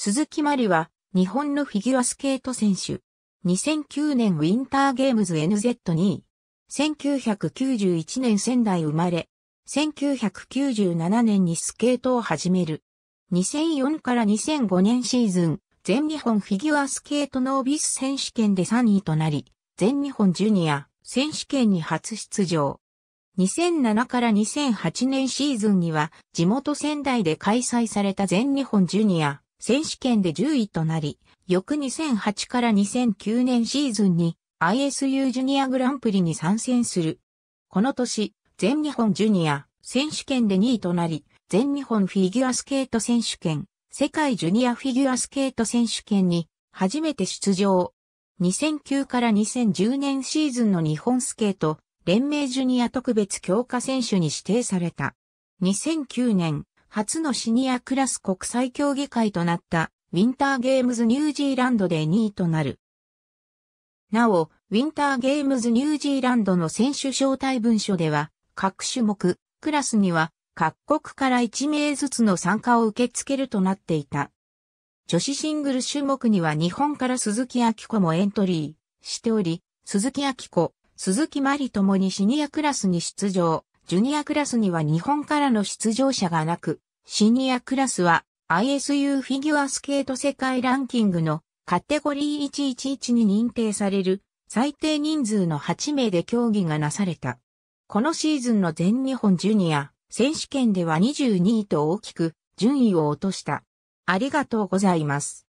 鈴木まりは、日本のフィギュアスケート選手。2009年ウィンターゲームズ NZ2 位。1991年仙台生まれ。1997年にスケートを始める。2004から2005年シーズン、全日本フィギュアスケートノービス選手権で3位となり、全日本ジュニア選手権に初出場。2007から2008年シーズンには地元仙台で開催された全日本ジュニア選手権で10位となり、翌2008から2009年シーズンに ISU ジュニアグランプリに参戦する。この年、全日本ジュニア選手権で2位となり、全日本フィギュアスケート選手権、世界ジュニアフィギュアスケート選手権に初めて出場。2009から2010年シーズンの日本スケート連盟ジュニア特別強化選手に指定された。2009年、初のシニアクラス国際競技会となったウィンターゲームズニュージーランドで2位となる。なお、ウィンターゲームズニュージーランドの選手招待文書では、各種目、クラスには各国から1名ずつの参加を受け付けるとなっていた。女子シングル種目には日本から鈴木明子もエントリーしており、鈴木明子、鈴木真理ともにシニアクラスに出場、ジュニアクラスには日本からの出場者がなく、シニアクラスは ISU フィギュアスケート世界ランキングのカテゴリー111に認定される最低人数の8名で競技がなされた。このシーズンの全日本ジュニア選手権では22位と大きく順位を落とした。ありがとうございます。